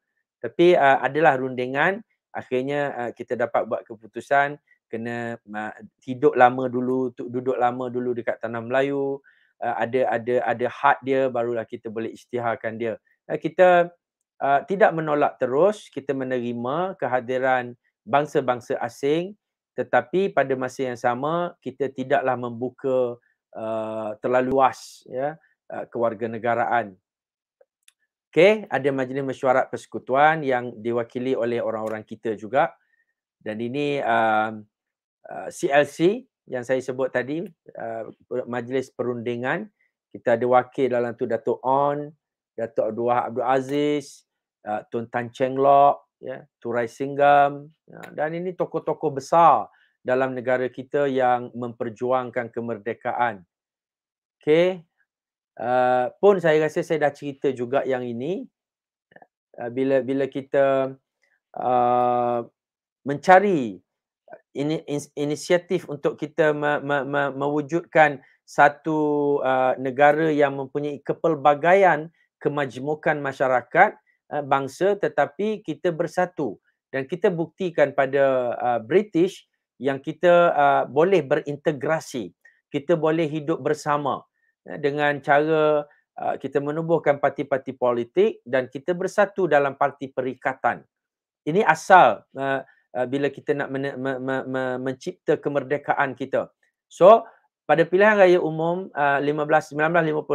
tapi uh, adalah rundingan akhirnya uh, kita dapat buat keputusan kena uh, tidur lama dulu duduk lama dulu dekat tanah Melayu uh, ada ada ada had dia barulah kita boleh istiharkan dia uh, kita uh, tidak menolak terus kita menerima kehadiran bangsa-bangsa asing tetapi pada masa yang sama kita tidaklah membuka uh, terlalu luas ya uh, kewarganegaraan Okay, ada majlis mesyuarat persekutuan yang diwakili oleh orang-orang kita juga. Dan ini um, uh, uh, CLC yang saya sebut tadi, uh, majlis perundingan. Kita ada wakil dalam tu Datuk On, Datuk Abdullah Abdul Aziz, uh, Tun Tan Cheng Lok, yeah, Turai Singgam. Yeah. Dan ini tokoh-tokoh besar dalam negara kita yang memperjuangkan kemerdekaan. Okay, Uh, pun saya rasa saya dah cerita juga yang ini uh, bila bila kita uh, mencari ini in, inisiatif untuk kita me, me, me, mewujudkan satu uh, negara yang mempunyai kepelbagaian kemajmukan masyarakat uh, bangsa tetapi kita bersatu dan kita buktikan pada uh, British yang kita uh, boleh berintegrasi kita boleh hidup bersama Eh, dengan cara eh, kita menubuhkan parti-parti politik dan kita bersatu dalam parti perikatan. Ini asal eh, bila kita nak men- men- men- men- mencipta kemerdekaan kita. So pada pilihan raya umum 15 1955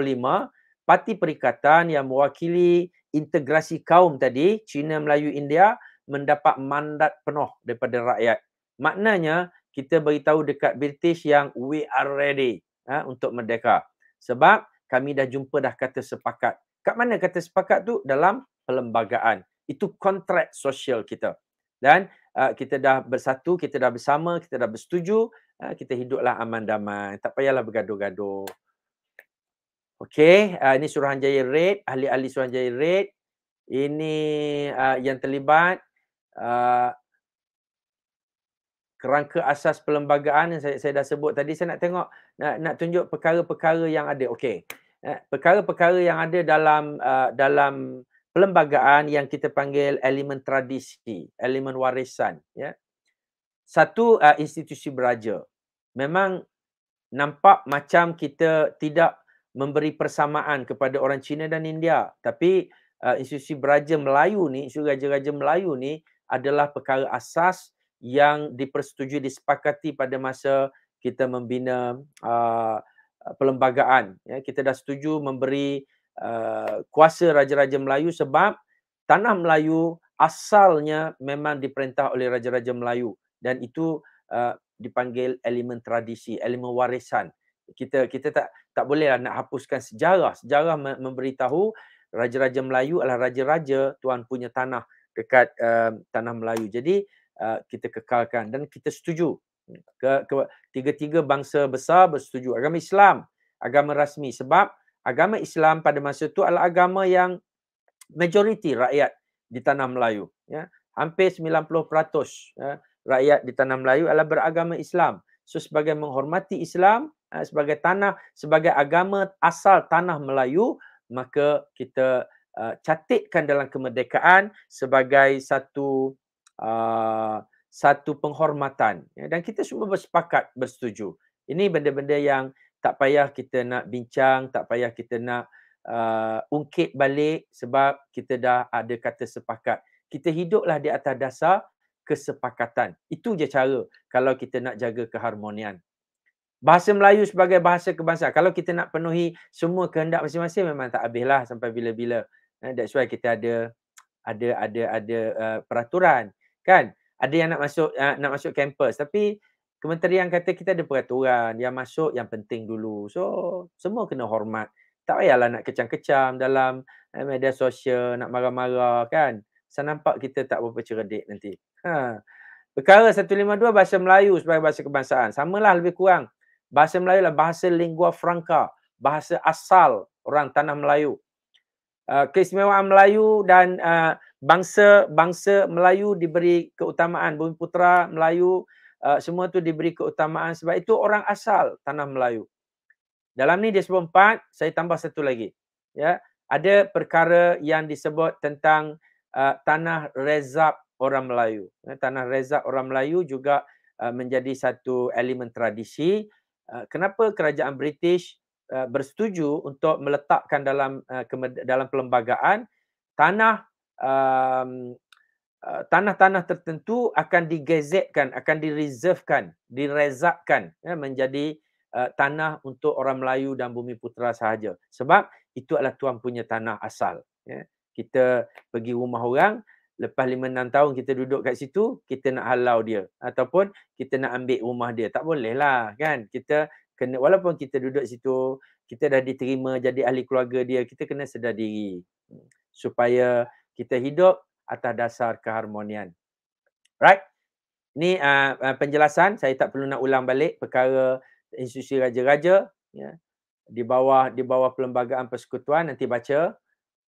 parti perikatan yang mewakili integrasi kaum tadi Cina Melayu India mendapat mandat penuh daripada rakyat. Maknanya kita beritahu dekat British yang we are ready ha, untuk merdeka. Sebab kami dah jumpa dah kata sepakat. Kat mana kata sepakat tu? Dalam perlembagaan. Itu kontrak sosial kita. Dan uh, kita dah bersatu, kita dah bersama, kita dah bersetuju, uh, kita hiduplah aman damai. Tak payahlah bergaduh-gaduh. Okey, uh, ini Suruhanjaya Red, ahli-ahli Suruhanjaya Red. Ini uh, yang terlibat. Uh, kerangka asas perlembagaan yang saya, saya dah sebut tadi saya nak tengok nak, nak tunjuk perkara-perkara yang ada okey eh, perkara-perkara yang ada dalam uh, dalam perlembagaan yang kita panggil elemen tradisi elemen warisan ya satu uh, institusi beraja memang nampak macam kita tidak memberi persamaan kepada orang Cina dan India tapi uh, institusi beraja Melayu ni institusi raja-raja Melayu ni adalah perkara asas yang dipersetujui disepakati pada masa kita membina uh, perlembagaan ya kita dah setuju memberi uh, kuasa raja-raja Melayu sebab tanah Melayu asalnya memang diperintah oleh raja-raja Melayu dan itu uh, dipanggil elemen tradisi elemen warisan kita kita tak tak bolehlah nak hapuskan sejarah sejarah memberitahu raja-raja Melayu adalah raja-raja tuan punya tanah dekat uh, tanah Melayu jadi Uh, kita kekalkan dan kita setuju tiga-tiga bangsa besar bersetuju agama Islam agama rasmi sebab agama Islam pada masa itu adalah agama yang majoriti rakyat di tanah Melayu ya hampir 90% ya, rakyat di tanah Melayu adalah beragama Islam so sebagai menghormati Islam uh, sebagai tanah sebagai agama asal tanah Melayu maka kita uh, catikkan dalam kemerdekaan sebagai satu Ah, satu penghormatan ya, dan kita semua bersepakat bersetuju ini benda-benda yang tak payah kita nak bincang tak payah kita nak uh, ungkit balik sebab kita dah ada kata sepakat kita hiduplah di atas dasar kesepakatan itu je cara kalau kita nak jaga keharmonian Bahasa Melayu sebagai bahasa kebangsaan. Kalau kita nak penuhi semua kehendak masing-masing memang tak habislah sampai bila-bila. Eh, that's why kita ada ada ada ada uh, peraturan kan ada yang nak masuk uh, nak masuk kampus tapi kementerian kata kita ada peraturan yang masuk yang penting dulu so semua kena hormat tak payahlah nak kecam-kecam dalam eh, media sosial nak marah-marah kan saya nampak kita tak berapa cerdik nanti ha perkara 152 bahasa Melayu sebagai bahasa kebangsaan samalah lebih kurang bahasa Melayu lah bahasa lingua franca bahasa asal orang tanah Melayu uh, keistimewaan Melayu dan uh, bangsa-bangsa Melayu diberi keutamaan bumi putra Melayu uh, semua tu diberi keutamaan sebab itu orang asal tanah Melayu dalam ni dia sebut empat saya tambah satu lagi ya ada perkara yang disebut tentang uh, tanah rezab orang Melayu ya, tanah rezab orang Melayu juga uh, menjadi satu elemen tradisi uh, kenapa kerajaan British bersetuju untuk meletakkan dalam dalam perlembagaan tanah um, uh, tanah-tanah tertentu akan digezekkan, akan direservekan, direzakkan ya, menjadi uh, tanah untuk orang Melayu dan bumi putera sahaja. Sebab itu adalah tuan punya tanah asal. Ya. Kita pergi rumah orang, lepas lima 6 tahun kita duduk kat situ, kita nak halau dia. Ataupun kita nak ambil rumah dia. Tak bolehlah kan. Kita kena, walaupun kita duduk situ, kita dah diterima jadi ahli keluarga dia, kita kena sedar diri. Hmm. Supaya kita hidup atas dasar keharmonian. Right? Ini uh, ah, ah, penjelasan, saya tak perlu nak ulang balik perkara institusi raja-raja ya di bawah di bawah perlembagaan persekutuan nanti baca.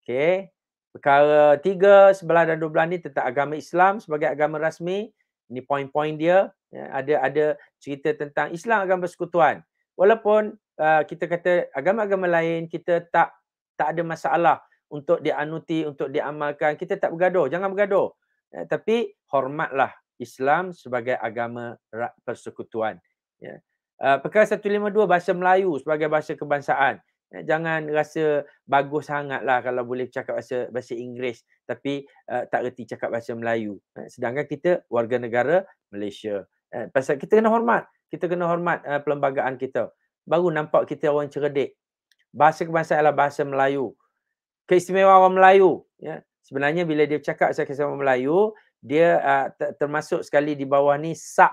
Okey. Perkara tiga sebelah dan dua belah ni tentang agama Islam sebagai agama rasmi. Ini poin-poin dia. Ya, ada ada cerita tentang Islam agama persekutuan. Walaupun uh, kita kata agama-agama lain kita tak tak ada masalah untuk dianuti, untuk diamalkan. Kita tak bergaduh, jangan bergaduh. Ya, tapi hormatlah Islam sebagai agama persekutuan. Ya. Uh, perkara 152 bahasa Melayu sebagai bahasa kebangsaan. Ya, jangan rasa bagus sangatlah kalau boleh cakap bahasa bahasa Inggeris tapi uh, tak reti cakap bahasa Melayu. Ya, sedangkan kita warga negara Malaysia. Ya, pasal kita kena hormat. Kita kena hormat uh, perlembagaan kita. Baru nampak kita orang cerdik. Bahasa kebangsaan adalah bahasa Melayu keistimewaan Melayu ya sebenarnya bila dia cakap saya keistimewaan Melayu dia uh, termasuk sekali di bawah ni sak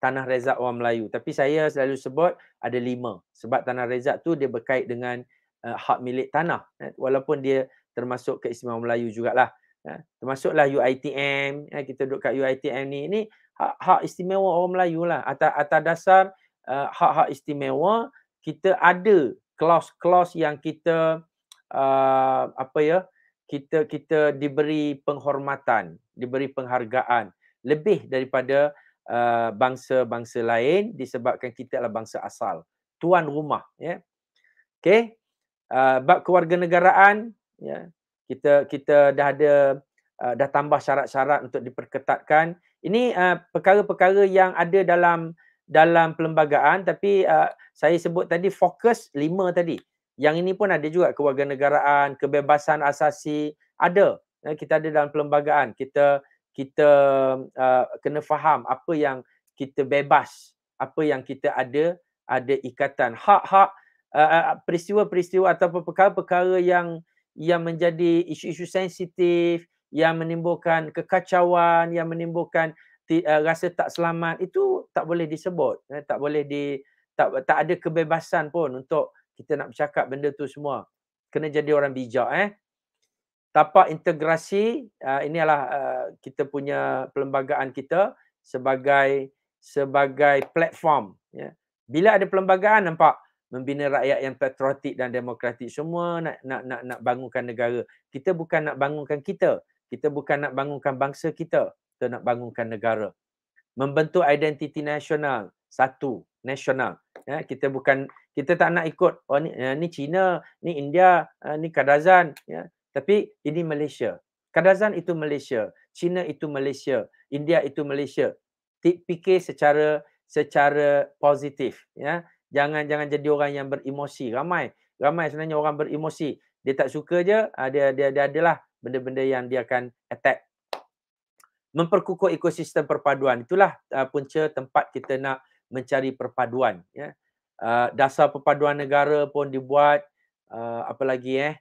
tanah rezak orang Melayu tapi saya selalu sebut ada lima sebab tanah rezak tu dia berkait dengan uh, hak milik tanah ya. walaupun dia termasuk keistimewaan Melayu jugalah ya. termasuklah UiTM ya. kita duduk kat UiTM ni ini hak, hak istimewa orang Melayu lah atas atas dasar uh, hak-hak istimewa kita ada kelas-kelas yang kita uh, apa ya kita kita diberi penghormatan, diberi penghargaan lebih daripada uh, bangsa-bangsa lain disebabkan kita adalah bangsa asal, tuan rumah, ya. Yeah. Okey. Uh, bab kewarganegaraan, ya. Yeah. Kita kita dah ada uh, dah tambah syarat-syarat untuk diperketatkan. Ini uh, perkara-perkara yang ada dalam dalam perlembagaan tapi uh, saya sebut tadi fokus lima tadi. Yang ini pun ada juga kewarganegaraan, kebebasan asasi, ada. Eh, kita ada dalam perlembagaan. Kita kita uh, kena faham apa yang kita bebas, apa yang kita ada ada ikatan hak-hak uh, peristiwa-peristiwa atau perkara-perkara yang yang menjadi isu-isu sensitif, yang menimbulkan kekacauan, yang menimbulkan uh, rasa tak selamat itu tak boleh disebut, eh, tak boleh di tak tak ada kebebasan pun untuk kita nak bercakap benda tu semua. Kena jadi orang bijak eh. Tapak integrasi, uh, inilah uh, kita punya perlembagaan kita sebagai sebagai platform. Ya. Bila ada perlembagaan nampak membina rakyat yang patriotik dan demokratik semua nak nak nak nak bangunkan negara. Kita bukan nak bangunkan kita. Kita bukan nak bangunkan bangsa kita. Kita nak bangunkan negara. Membentuk identiti nasional. Satu, nasional. Ya, kita bukan kita tak nak ikut oh ni uh, ni China, ni India, uh, ni Kadazan ya. Tapi ini Malaysia. Kadazan itu Malaysia, China itu Malaysia, India itu Malaysia. Fikir secara secara positif ya. Jangan jangan jadi orang yang beremosi. Ramai ramai sebenarnya orang beremosi. Dia tak suka je, uh, dia dia dia adalah benda-benda yang dia akan attack memperkukuh ekosistem perpaduan itulah uh, punca tempat kita nak mencari perpaduan ya Ah, dasar perpaduan negara pun dibuat uh, apa lagi eh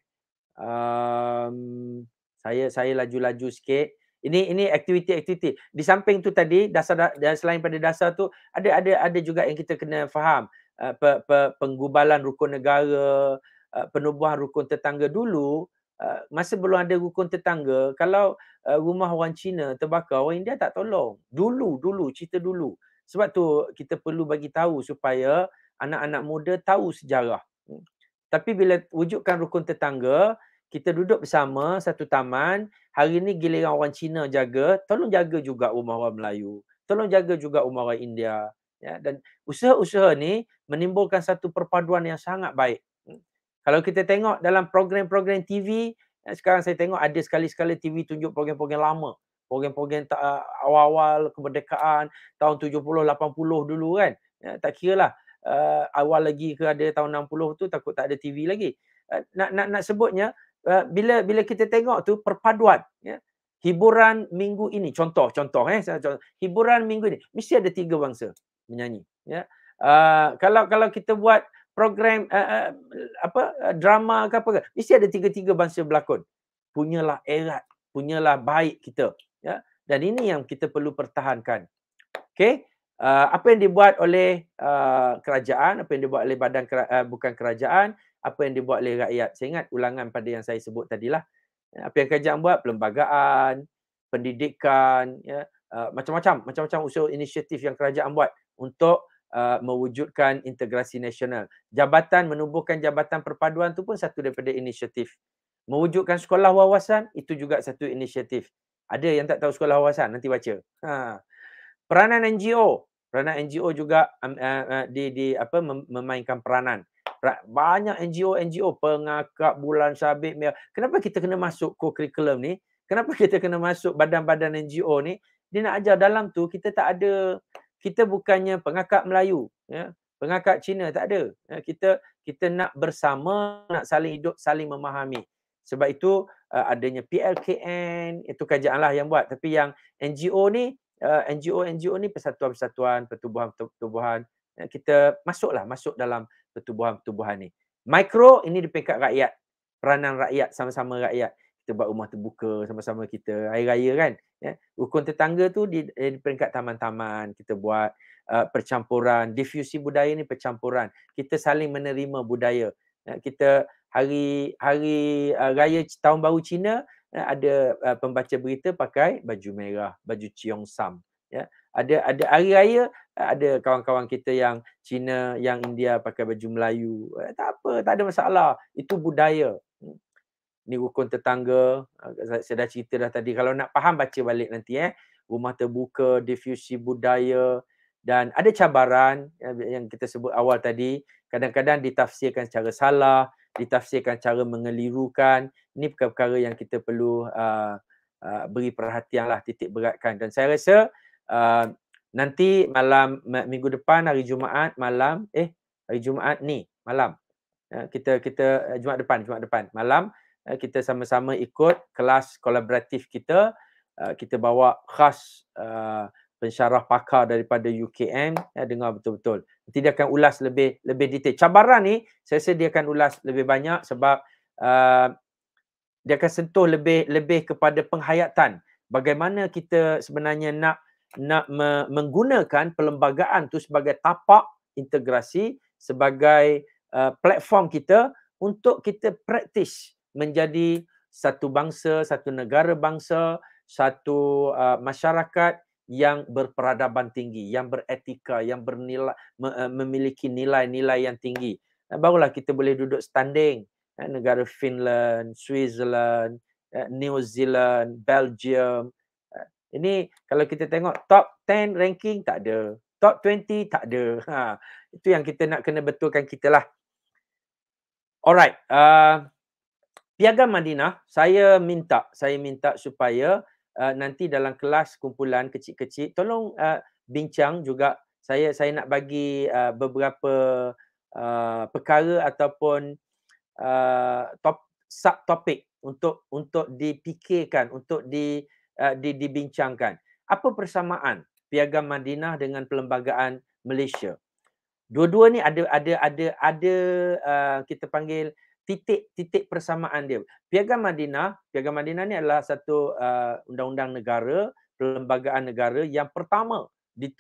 um, saya saya laju-laju sikit ini ini aktiviti-aktiviti di samping tu tadi dasar dan selain pada dasar tu ada ada ada juga yang kita kena faham uh, pe, pe, penggubalan rukun negara uh, penubuhan rukun tetangga dulu uh, masa belum ada rukun tetangga kalau uh, rumah orang Cina terbakar orang India tak tolong dulu dulu cerita dulu sebab tu kita perlu bagi tahu supaya uh, anak-anak muda tahu sejarah. Hmm. Tapi bila wujudkan rukun tetangga, kita duduk bersama satu taman, hari ini giliran orang Cina jaga, tolong jaga juga rumah orang Melayu. Tolong jaga juga rumah orang India. Ya, dan usaha-usaha ni menimbulkan satu perpaduan yang sangat baik. Hmm. Kalau kita tengok dalam program-program TV, ya, sekarang saya tengok ada sekali-sekala TV tunjuk program-program lama. Program-program uh, awal-awal kemerdekaan tahun 70-80 dulu kan. Ya, tak kira lah uh, awal lagi ke ada tahun 60 tu takut tak ada TV lagi. Uh, nak nak nak sebutnya uh, bila bila kita tengok tu perpaduan ya. Hiburan minggu ini contoh-contoh eh saya contoh hiburan minggu ini mesti ada tiga bangsa menyanyi ya. Uh, kalau kalau kita buat program uh, uh, apa uh, drama ke apa ke mesti ada tiga-tiga bangsa berlakon. Punyalah erat, punyalah baik kita ya. Dan ini yang kita perlu pertahankan. Okay? uh, apa yang dibuat oleh uh, kerajaan, apa yang dibuat oleh badan kera- uh, bukan kerajaan, apa yang dibuat oleh rakyat. Saya ingat ulangan pada yang saya sebut tadilah. Ya, apa yang kerajaan buat, perlembagaan, pendidikan, ya, uh, macam-macam, macam-macam usul inisiatif yang kerajaan buat untuk uh, mewujudkan integrasi nasional. Jabatan menubuhkan jabatan perpaduan itu pun satu daripada inisiatif. Mewujudkan sekolah wawasan itu juga satu inisiatif. Ada yang tak tahu sekolah wawasan, nanti baca. Ha peranan NGO peranan NGO juga uh, uh, di di apa memainkan peranan banyak NGO NGO pengakap bulan sabit kenapa kita kena masuk kurikulum ni kenapa kita kena masuk badan-badan NGO ni dia nak ajar dalam tu kita tak ada kita bukannya pengakap Melayu ya pengakap Cina tak ada ya, kita kita nak bersama nak saling hidup saling memahami sebab itu uh, adanya PLKN itu kajianlah yang buat tapi yang NGO ni Eh, NGO-NGO ni persatuan-persatuan, pertubuhan-pertubuhan eh, kita masuklah masuk dalam pertubuhan-pertubuhan ni. Mikro ini di peringkat rakyat. Peranan rakyat sama-sama rakyat kita buat rumah terbuka sama-sama kita air raya kan ya rukun tetangga tu di, eh, di peringkat taman-taman kita buat uh, percampuran difusi budaya ni percampuran kita saling menerima budaya ya, kita hari hari uh, raya tahun baru Cina Eh, ada uh, pembaca berita pakai baju merah, baju ciong sam. Ya. Ada ada hari raya eh, ada kawan-kawan kita yang Cina, yang India pakai baju Melayu. Eh, tak apa, tak ada masalah. Itu budaya. Hmm. Ni rukun tetangga. Saya dah cerita dah tadi. Kalau nak faham, baca balik nanti. Eh. Rumah terbuka, difusi budaya. Dan ada cabaran yang kita sebut awal tadi. Kadang-kadang ditafsirkan secara salah ditafsirkan cara mengelirukan ini perkara-perkara yang kita perlu uh, uh, beri perhatianlah titik beratkan dan saya rasa uh, nanti malam minggu depan hari Jumaat malam eh hari Jumaat ni malam ya, kita kita eh, Jumaat depan Jumaat depan malam eh, kita sama-sama ikut kelas kolaboratif kita uh, kita bawa khas uh, pensyarah pakar daripada UKM ya dengar betul-betul uh, Nanti dia akan ulas lebih lebih detail. Cabaran ni saya rasa dia akan ulas lebih banyak sebab uh, dia akan sentuh lebih lebih kepada penghayatan. Bagaimana kita sebenarnya nak nak me- menggunakan perlembagaan tu sebagai tapak integrasi sebagai uh, platform kita untuk kita praktis menjadi satu bangsa, satu negara bangsa, satu uh, masyarakat yang berperadaban tinggi, yang beretika, yang bernilai eh, memiliki nilai-nilai yang tinggi. Eh, barulah kita boleh duduk standing eh, negara Finland, Switzerland, New Zealand, Belgium. Ini kalau kita tengok top 10 ranking tak ada, top 20 tak ada. Ha, itu yang kita nak kena betulkan kita lah. Alright, uh, Piagam Madinah, saya minta, saya minta supaya uh, nanti dalam kelas kumpulan kecil-kecil tolong uh, bincang juga saya saya nak bagi uh, beberapa uh, perkara ataupun uh, top sub topik untuk untuk dipikirkan untuk di, uh, di dibincangkan apa persamaan piagam Madinah dengan perlembagaan Malaysia dua-dua ni ada ada ada ada uh, kita panggil titik-titik persamaan dia. Piagam Madinah, Piagam Madinah ni adalah satu uh, undang-undang negara, perlembagaan negara yang pertama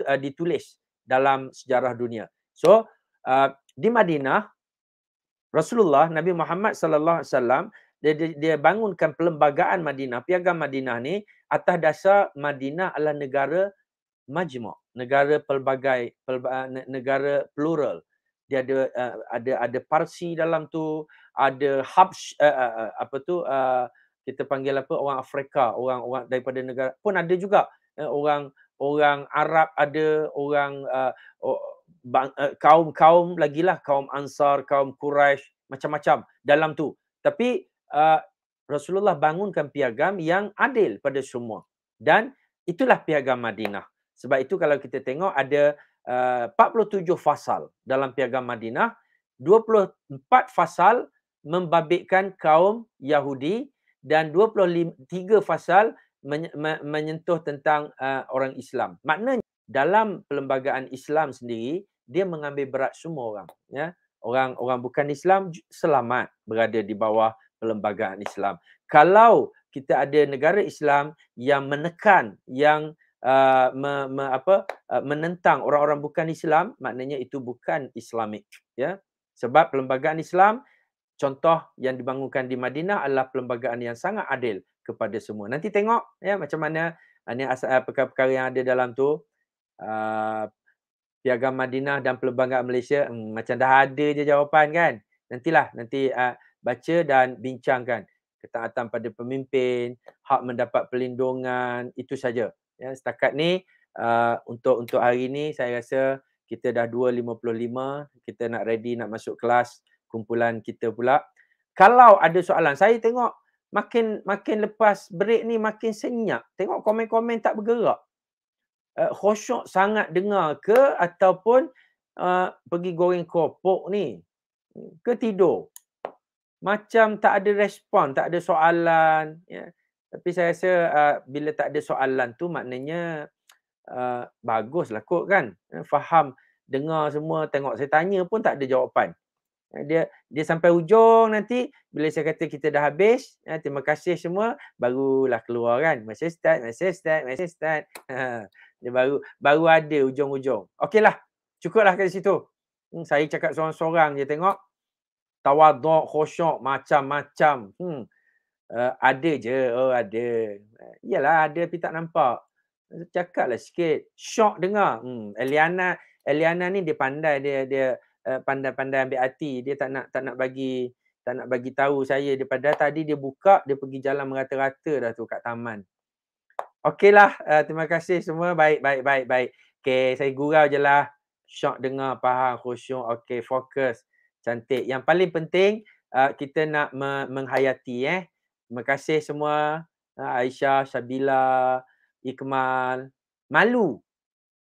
uh, ditulis dalam sejarah dunia. So, uh, di Madinah Rasulullah Nabi Muhammad sallallahu alaihi wasallam dia dia bangunkan perlembagaan Madinah, Piagam Madinah ni atas dasar Madinah adalah negara majmuk, negara pelbagai pelba, uh, negara plural dia ada uh, ada ada Parsi dalam tu, ada Habs uh, eh, uh, eh, apa tu uh, kita panggil apa orang Afrika, orang-orang daripada negara pun ada juga uh, orang orang Arab ada orang uh, oh, bang, uh, kaum-kaum lah kaum Ansar, kaum Quraisy macam-macam dalam tu. Tapi uh, Rasulullah bangunkan piagam yang adil pada semua. Dan itulah piagam Madinah. Sebab itu kalau kita tengok ada Eh, uh, 47 fasal dalam Piagam Madinah, 24 fasal membabitkan kaum Yahudi dan 23 fasal menyentuh tentang uh, orang Islam. Maknanya dalam perlembagaan Islam sendiri dia mengambil berat semua orang ya. Orang-orang bukan Islam selamat berada di bawah perlembagaan Islam. Kalau kita ada negara Islam yang menekan yang uh, me, me, apa, uh, menentang orang-orang bukan Islam, maknanya itu bukan Islamik. Ya? Sebab perlembagaan Islam, contoh yang dibangunkan di Madinah adalah perlembagaan yang sangat adil kepada semua. Nanti tengok ya, macam mana ini asal, uh, perkara-perkara yang ada dalam tu. Uh, Piagam Madinah dan Perlembagaan Malaysia, hmm, macam dah ada je jawapan kan? Nantilah, nanti uh, baca dan bincangkan ketaatan pada pemimpin, hak mendapat pelindungan itu saja ya setakat ni uh, untuk untuk hari ni saya rasa kita dah 2.55 kita nak ready nak masuk kelas kumpulan kita pula kalau ada soalan saya tengok makin makin lepas break ni makin senyap tengok komen-komen tak bergerak uh, khosyok sangat dengar ke ataupun uh, pergi goreng kopok ni hmm, ke tidur macam tak ada respon tak ada soalan ya yeah. Tapi saya rasa uh, bila tak ada soalan tu maknanya uh, baguslah kot kan. Eh, faham, dengar semua, tengok saya tanya pun tak ada jawapan. Eh, dia dia sampai ujung nanti bila saya kata kita dah habis, ya, terima kasih semua, barulah keluar kan. Masih start, masih start, masih start. dia baru baru ada ujung-ujung. Okeylah. Cukuplah kat situ. Hmm, saya cakap seorang-seorang je tengok. Tawaduk, khusyuk, macam-macam. Hmm uh, ada je, oh ada. Eh, iyalah ada tapi tak nampak. Eh, cakaplah sikit. Syok dengar. Hmm, Eliana, Eliana ni dia pandai dia dia uh, pandai-pandai ambil hati. Dia tak nak tak nak bagi tak nak bagi tahu saya daripada tadi dia buka dia pergi jalan merata-rata dah tu kat taman. Okeylah, uh, terima kasih semua. Baik, baik, baik, baik. Okey, saya gurau je lah. Syok dengar, faham, khusyuk. Okey, fokus. Cantik. Yang paling penting, uh, kita nak me- menghayati eh. Terima kasih semua. Ah, Aisyah, Shabila, Ikmal. Malu.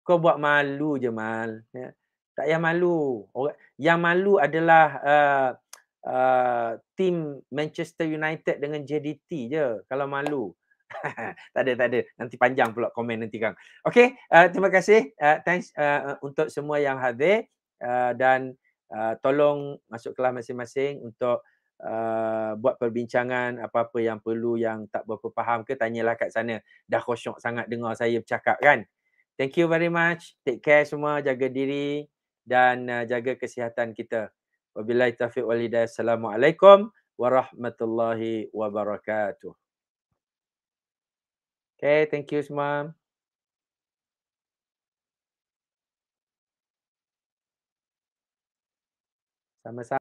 Kau buat malu je, Mal. Ya. Tak payah malu. Yang malu adalah uh, uh, tim Manchester United dengan JDT je. Kalau malu. tak ada, tak ada. Nanti panjang pula komen nanti, Kang. Okay. Uh, terima kasih. Uh, thanks uh, untuk semua yang hadir. Uh, dan uh, tolong masuk kelas masing-masing untuk... Uh, buat perbincangan apa-apa yang perlu yang tak berapa faham ke tanyalah kat sana dah khosyok sangat dengar saya bercakap kan thank you very much take care semua jaga diri dan uh, jaga kesihatan kita wabillahi taufiq wal hidayah assalamualaikum warahmatullahi wabarakatuh okay thank you semua sama-sama